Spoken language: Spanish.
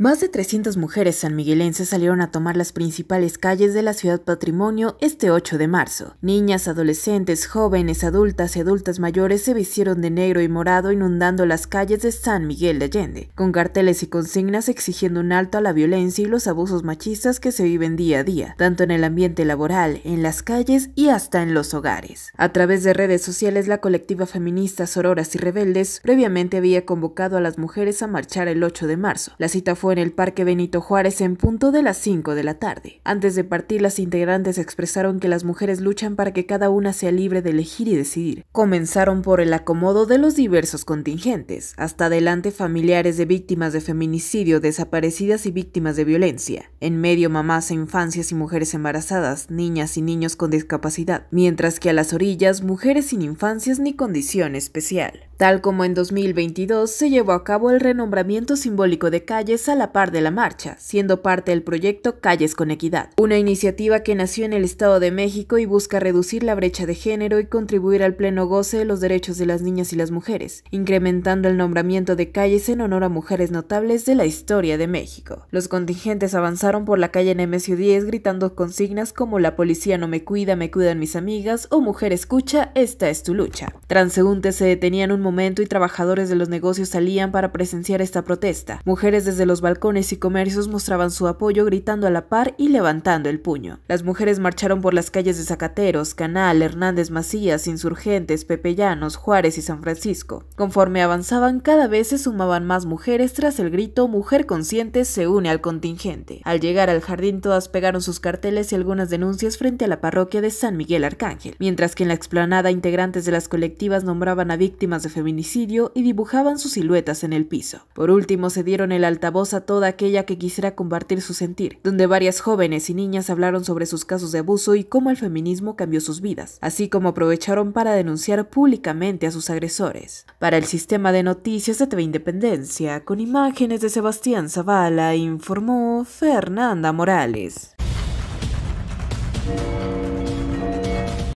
Más de 300 mujeres sanmiguelenses salieron a tomar las principales calles de la ciudad patrimonio este 8 de marzo. Niñas, adolescentes, jóvenes, adultas y adultas mayores se vistieron de negro y morado inundando las calles de San Miguel de Allende, con carteles y consignas exigiendo un alto a la violencia y los abusos machistas que se viven día a día, tanto en el ambiente laboral, en las calles y hasta en los hogares. A través de redes sociales, la colectiva feminista Sororas y Rebeldes previamente había convocado a las mujeres a marchar el 8 de marzo. La cita fue en el Parque Benito Juárez en punto de las 5 de la tarde. Antes de partir, las integrantes expresaron que las mujeres luchan para que cada una sea libre de elegir y decidir. Comenzaron por el acomodo de los diversos contingentes, hasta adelante familiares de víctimas de feminicidio, desaparecidas y víctimas de violencia. En medio mamás e infancias y mujeres embarazadas, niñas y niños con discapacidad, mientras que a las orillas mujeres sin infancias ni condición especial tal como en 2022 se llevó a cabo el renombramiento simbólico de calles a la par de la marcha, siendo parte del proyecto Calles con Equidad, una iniciativa que nació en el Estado de México y busca reducir la brecha de género y contribuir al pleno goce de los derechos de las niñas y las mujeres, incrementando el nombramiento de calles en honor a mujeres notables de la historia de México. Los contingentes avanzaron por la calle Nemesio 10 gritando consignas como La policía no me cuida, me cuidan mis amigas o Mujer escucha, esta es tu lucha. Transeúntes se detenían un momento momento y trabajadores de los negocios salían para presenciar esta protesta. Mujeres desde los balcones y comercios mostraban su apoyo gritando a la par y levantando el puño. Las mujeres marcharon por las calles de Zacateros, Canal, Hernández Macías, Insurgentes, Llanos, Juárez y San Francisco. Conforme avanzaban, cada vez se sumaban más mujeres tras el grito Mujer Consciente se une al contingente. Al llegar al jardín todas pegaron sus carteles y algunas denuncias frente a la parroquia de San Miguel Arcángel, mientras que en la explanada integrantes de las colectivas nombraban a víctimas de feminicidio y dibujaban sus siluetas en el piso. Por último, se dieron el altavoz a toda aquella que quisiera compartir su sentir, donde varias jóvenes y niñas hablaron sobre sus casos de abuso y cómo el feminismo cambió sus vidas, así como aprovecharon para denunciar públicamente a sus agresores. Para el sistema de noticias de TV Independencia, con imágenes de Sebastián Zavala, informó Fernanda Morales.